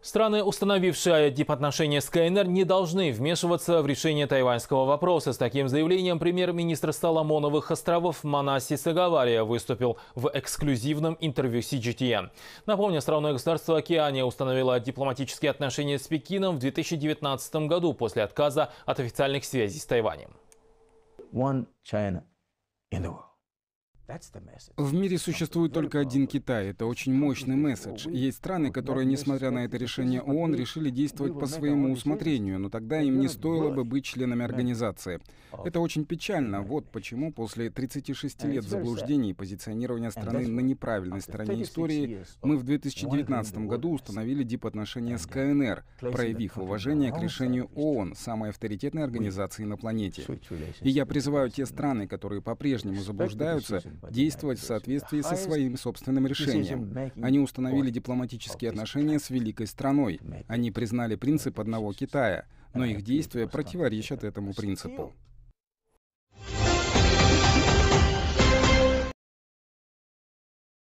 Страны, установившие дипотношения с КНР, не должны вмешиваться в решение тайваньского вопроса. С таким заявлением премьер-министр Соломоновых островов Манаси Сагавария выступил в эксклюзивном интервью CGTN. Напомню, страна государство Океания установило дипломатические отношения с Пекином в 2019 году после отказа от официальных связей с Тайванем. One China in the world. В мире существует только один Китай. Это очень мощный месседж. Есть страны, которые, несмотря на это решение ООН, решили действовать по своему усмотрению, но тогда им не стоило бы быть членами организации. Это очень печально. Вот почему после 36 лет заблуждений и позиционирования страны на неправильной стороне истории мы в 2019 году установили дипотношения с КНР, проявив уважение к решению ООН, самой авторитетной организации на планете. И я призываю те страны, которые по-прежнему заблуждаются, действовать в соответствии со своим собственным решением. Они установили дипломатические отношения с великой страной. Они признали принцип одного Китая, но их действия противоречат этому принципу.